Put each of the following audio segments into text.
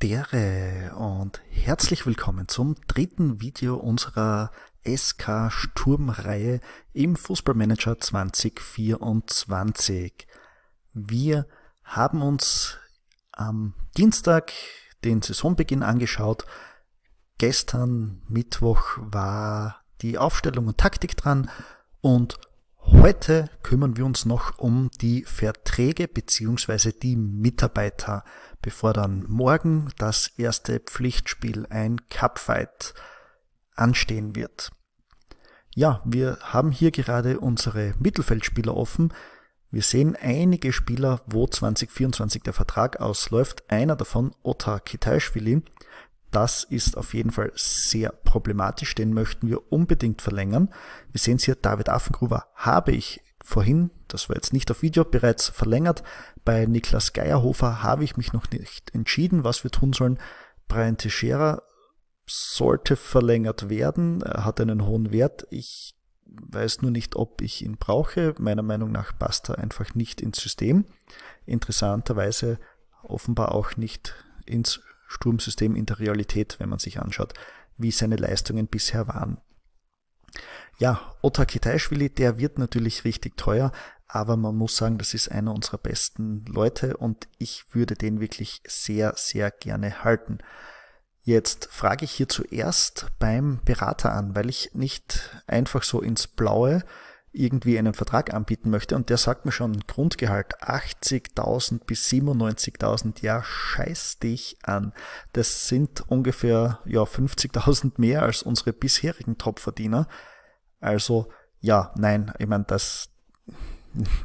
Dere und herzlich willkommen zum dritten Video unserer SK Sturmreihe im Fußballmanager 2024. Wir haben uns am Dienstag den Saisonbeginn angeschaut. Gestern Mittwoch war die Aufstellung und Taktik dran. Und heute kümmern wir uns noch um die Verträge beziehungsweise die Mitarbeiter, bevor dann morgen das erste Pflichtspiel, ein Cupfight, anstehen wird. Ja, wir haben hier gerade unsere Mittelfeldspieler offen. Wir sehen einige Spieler, wo 2024 der Vertrag ausläuft. Einer davon, Ota Kitaishvili, das ist auf jeden Fall sehr problematisch, den möchten wir unbedingt verlängern. Wir sehen es hier, David Affengruber habe ich vorhin, das war jetzt nicht auf Video, bereits verlängert. Bei Niklas Geierhofer habe ich mich noch nicht entschieden, was wir tun sollen. Brian Teixeira sollte verlängert werden, er hat einen hohen Wert. Ich weiß nur nicht, ob ich ihn brauche. Meiner Meinung nach passt er einfach nicht ins System. Interessanterweise offenbar auch nicht ins Sturmsystem in der Realität, wenn man sich anschaut, wie seine Leistungen bisher waren. Ja, Otta Kitaischwili, der wird natürlich richtig teuer, aber man muss sagen, das ist einer unserer besten Leute und ich würde den wirklich sehr, sehr gerne halten. Jetzt frage ich hier zuerst beim Berater an, weil ich nicht einfach so ins Blaue irgendwie einen Vertrag anbieten möchte und der sagt mir schon Grundgehalt 80.000 bis 97.000, ja, scheiß dich an. Das sind ungefähr, ja, 50.000 mehr als unsere bisherigen Topverdiener. Also, ja, nein, ich meine, das,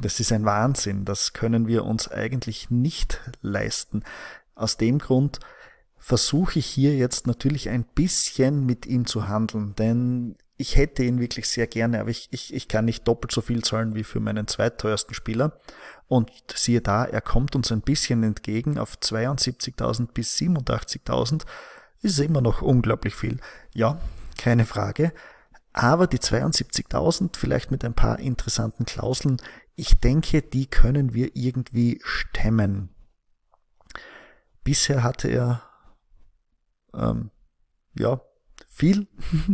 das ist ein Wahnsinn. Das können wir uns eigentlich nicht leisten. Aus dem Grund versuche ich hier jetzt natürlich ein bisschen mit ihm zu handeln, denn ich hätte ihn wirklich sehr gerne, aber ich, ich, ich kann nicht doppelt so viel zahlen wie für meinen zweiteuersten Spieler. Und siehe da, er kommt uns ein bisschen entgegen auf 72.000 bis 87.000. Ist immer noch unglaublich viel. Ja, keine Frage. Aber die 72.000, vielleicht mit ein paar interessanten Klauseln, ich denke, die können wir irgendwie stemmen. Bisher hatte er, ähm, ja, viel.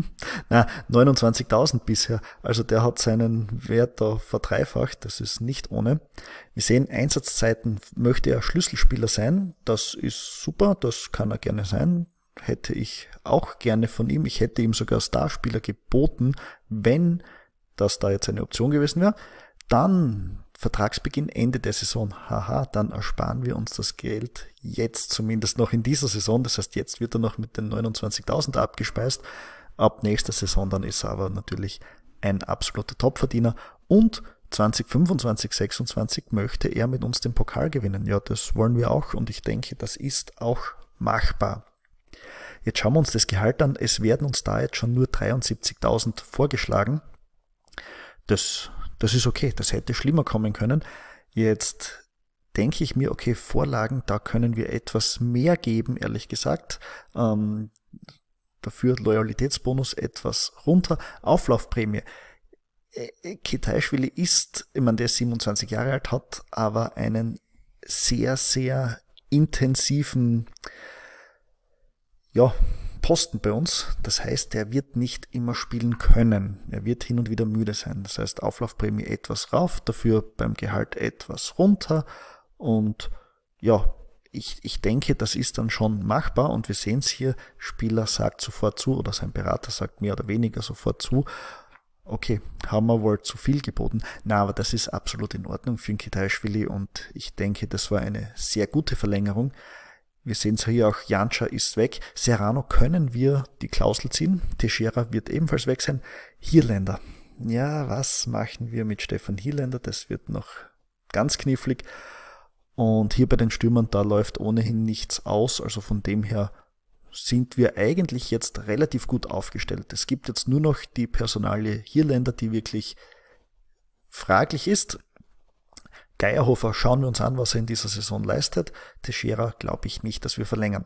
Na, 29.000 bisher. Also der hat seinen Wert da verdreifacht. Das ist nicht ohne. Wir sehen Einsatzzeiten. Möchte er Schlüsselspieler sein? Das ist super. Das kann er gerne sein. Hätte ich auch gerne von ihm. Ich hätte ihm sogar Starspieler geboten, wenn das da jetzt eine Option gewesen wäre. Dann Vertragsbeginn Ende der Saison, haha, dann ersparen wir uns das Geld jetzt zumindest noch in dieser Saison. Das heißt, jetzt wird er noch mit den 29.000 abgespeist. Ab nächster Saison dann ist er aber natürlich ein absoluter Topverdiener und 2025, 26 möchte er mit uns den Pokal gewinnen. Ja, das wollen wir auch und ich denke, das ist auch machbar. Jetzt schauen wir uns das Gehalt an. Es werden uns da jetzt schon nur 73.000 vorgeschlagen. Das das ist okay, das hätte schlimmer kommen können. Jetzt denke ich mir, okay, Vorlagen, da können wir etwas mehr geben, ehrlich gesagt. Ähm, dafür Loyalitätsbonus etwas runter, Auflaufprämie. Äh, äh, Ketaishvili ist, ich meine, der ist 27 Jahre alt, hat aber einen sehr, sehr intensiven, ja, Posten bei uns. Das heißt, er wird nicht immer spielen können. Er wird hin und wieder müde sein. Das heißt, Auflaufprämie etwas rauf, dafür beim Gehalt etwas runter. Und ja, ich, ich denke, das ist dann schon machbar und wir sehen es hier, Spieler sagt sofort zu oder sein Berater sagt mehr oder weniger sofort zu, okay, haben wir wohl zu viel geboten. Na, aber das ist absolut in Ordnung für den Kitaischwili und ich denke, das war eine sehr gute Verlängerung. Wir sehen es hier auch, Janscha ist weg. Serrano können wir die Klausel ziehen. Teixeira wird ebenfalls weg sein. Hierländer. Ja, was machen wir mit Stefan Hierländer? Das wird noch ganz knifflig. Und hier bei den Stürmern, da läuft ohnehin nichts aus. Also von dem her sind wir eigentlich jetzt relativ gut aufgestellt. Es gibt jetzt nur noch die Personalie Hierländer, die wirklich fraglich ist. Geierhofer schauen wir uns an, was er in dieser Saison leistet. Teixeira glaube ich nicht, dass wir verlängern.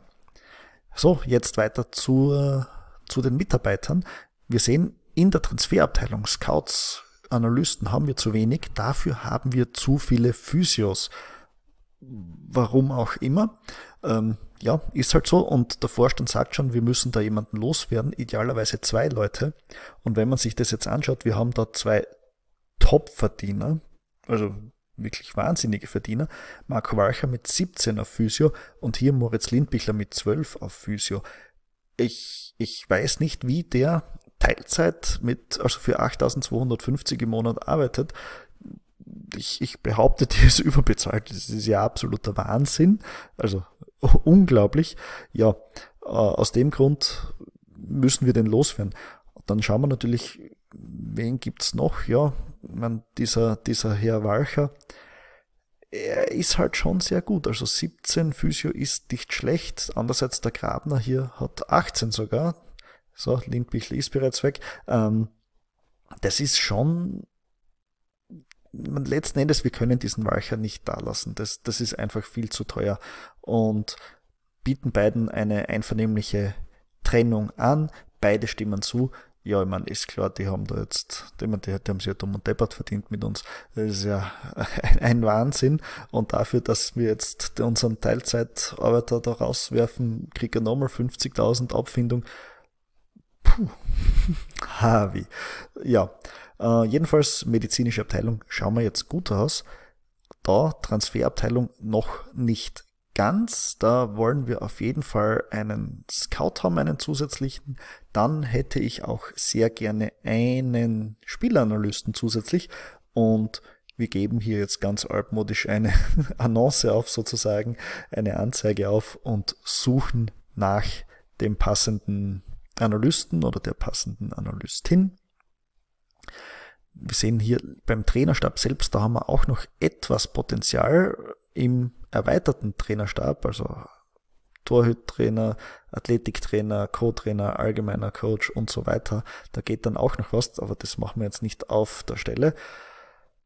So, jetzt weiter zu, äh, zu den Mitarbeitern. Wir sehen, in der Transferabteilung Scouts, Analysten haben wir zu wenig, dafür haben wir zu viele Physios. Warum auch immer. Ähm, ja, ist halt so. Und der Vorstand sagt schon, wir müssen da jemanden loswerden, idealerweise zwei Leute. Und wenn man sich das jetzt anschaut, wir haben da zwei Top-Verdiener, also wirklich wahnsinnige Verdiener. Marco Walcher mit 17 auf Physio und hier Moritz Lindbichler mit 12 auf Physio. Ich, ich weiß nicht, wie der Teilzeit mit, also für 8250 im Monat arbeitet. Ich, ich behaupte, die ist überbezahlt. Das ist ja absoluter Wahnsinn. Also unglaublich. Ja, äh, aus dem Grund müssen wir den loswerden. Dann schauen wir natürlich, wen gibt's noch? Ja, man, dieser, dieser Herr Walcher, er ist halt schon sehr gut. Also 17 Physio ist nicht schlecht. Andererseits der Grabner hier hat 18 sogar. So, Lindbichler ist bereits weg. Ähm, das ist schon letzten Endes, wir können diesen Walcher nicht dalassen. Das, das ist einfach viel zu teuer und bieten beiden eine einvernehmliche Trennung an. Beide stimmen zu ja, ich meine, ist klar, die haben da jetzt, die, die, die haben sich ja dumm und deppert verdient mit uns. Das ist ja ein Wahnsinn. Und dafür, dass wir jetzt unseren Teilzeitarbeiter da rauswerfen, kriegt er nochmal 50.000 Abfindung. Puh, Havi. Ja, äh, jedenfalls medizinische Abteilung schauen wir jetzt gut aus. Da Transferabteilung noch nicht ganz. Da wollen wir auf jeden Fall einen Scout haben, einen zusätzlichen. Dann hätte ich auch sehr gerne einen Spielanalysten zusätzlich. Und wir geben hier jetzt ganz altmodisch eine Annonce auf sozusagen, eine Anzeige auf und suchen nach dem passenden Analysten oder der passenden Analystin wir sehen hier beim Trainerstab selbst, da haben wir auch noch etwas Potenzial im erweiterten Trainerstab, also Torhüttrainer, Athletiktrainer, Co-Trainer, allgemeiner Coach und so weiter. Da geht dann auch noch was, aber das machen wir jetzt nicht auf der Stelle,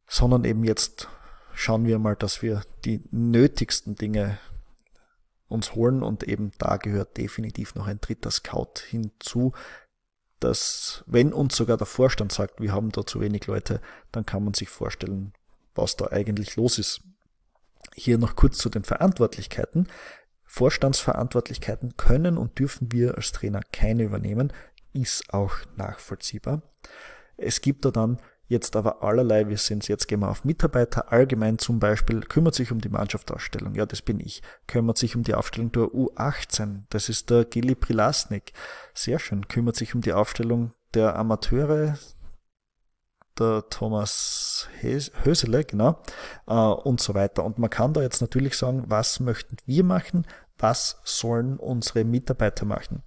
sondern eben jetzt schauen wir mal, dass wir die nötigsten Dinge uns holen und eben da gehört definitiv noch ein dritter Scout hinzu, dass wenn uns sogar der Vorstand sagt, wir haben da zu wenig Leute, dann kann man sich vorstellen, was da eigentlich los ist. Hier noch kurz zu den Verantwortlichkeiten. Vorstandsverantwortlichkeiten können und dürfen wir als Trainer keine übernehmen, ist auch nachvollziehbar. Es gibt da dann jetzt aber allerlei, wir sind jetzt gehen wir auf Mitarbeiter allgemein zum Beispiel, kümmert sich um die Mannschaftsausstellung, ja, das bin ich, kümmert sich um die Aufstellung der U18, das ist der Gili Prilasnik, sehr schön, kümmert sich um die Aufstellung der Amateure, der Thomas Hösele, genau, äh, und so weiter. Und man kann da jetzt natürlich sagen, was möchten wir machen, was sollen unsere Mitarbeiter machen.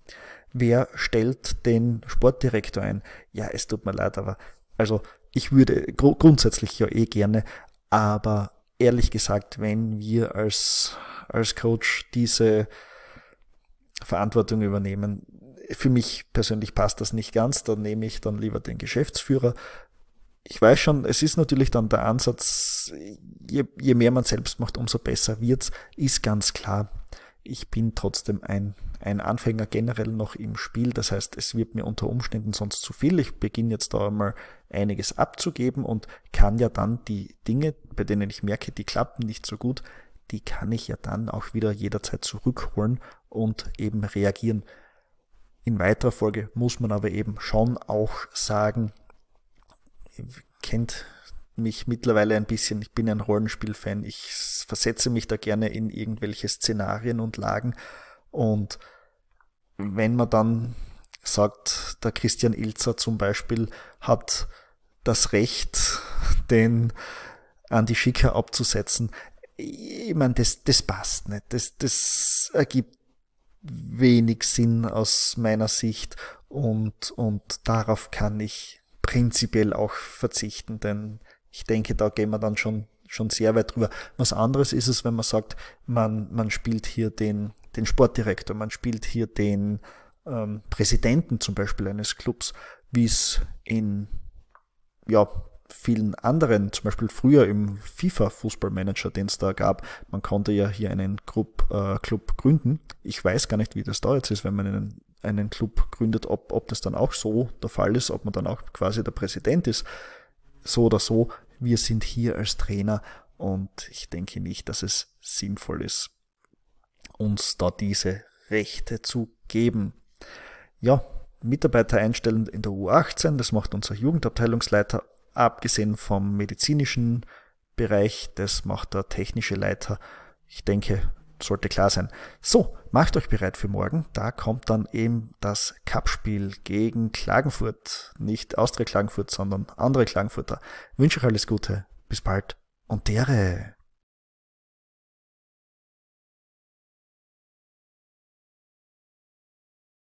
Wer stellt den Sportdirektor ein? Ja, es tut mir leid, aber also ich würde gr grundsätzlich ja eh gerne, aber ehrlich gesagt, wenn wir als, als Coach diese Verantwortung übernehmen, für mich persönlich passt das nicht ganz, dann nehme ich dann lieber den Geschäftsführer. Ich weiß schon, es ist natürlich dann der Ansatz, je, je mehr man selbst macht, umso besser wird's, ist ganz klar. Ich bin trotzdem ein ein Anfänger generell noch im Spiel. Das heißt, es wird mir unter Umständen sonst zu viel. Ich beginne jetzt da einmal einiges abzugeben und kann ja dann die Dinge, bei denen ich merke, die klappen nicht so gut, die kann ich ja dann auch wieder jederzeit zurückholen und eben reagieren. In weiterer Folge muss man aber eben schon auch sagen, kennt mich mittlerweile ein bisschen, ich bin ein Rollenspiel-Fan, ich versetze mich da gerne in irgendwelche Szenarien und Lagen und wenn man dann sagt, der Christian Ilzer zum Beispiel hat das Recht, den Andi Schicker abzusetzen, ich meine, das, das passt nicht. Das, das ergibt wenig Sinn aus meiner Sicht und, und darauf kann ich prinzipiell auch verzichten, denn ich denke, da gehen wir dann schon, schon sehr weit drüber. Was anderes ist es, wenn man sagt, man, man spielt hier den den Sportdirektor, man spielt hier den ähm, Präsidenten zum Beispiel eines Clubs, wie es in ja, vielen anderen, zum Beispiel früher im FIFA-Fußballmanager, den es da gab, man konnte ja hier einen Club, äh, Club gründen. Ich weiß gar nicht, wie das da jetzt ist, wenn man einen, einen Club gründet, ob, ob das dann auch so der Fall ist, ob man dann auch quasi der Präsident ist. So oder so, wir sind hier als Trainer und ich denke nicht, dass es sinnvoll ist, uns da diese Rechte zu geben. Ja, Mitarbeiter einstellen in der U18, das macht unser Jugendabteilungsleiter, abgesehen vom medizinischen Bereich, das macht der technische Leiter. Ich denke, sollte klar sein. So, macht euch bereit für morgen. Da kommt dann eben das Cup-Spiel gegen Klagenfurt. Nicht Austria Klagenfurt, sondern andere Klagenfurter. Ich wünsche euch alles Gute. Bis bald und dere.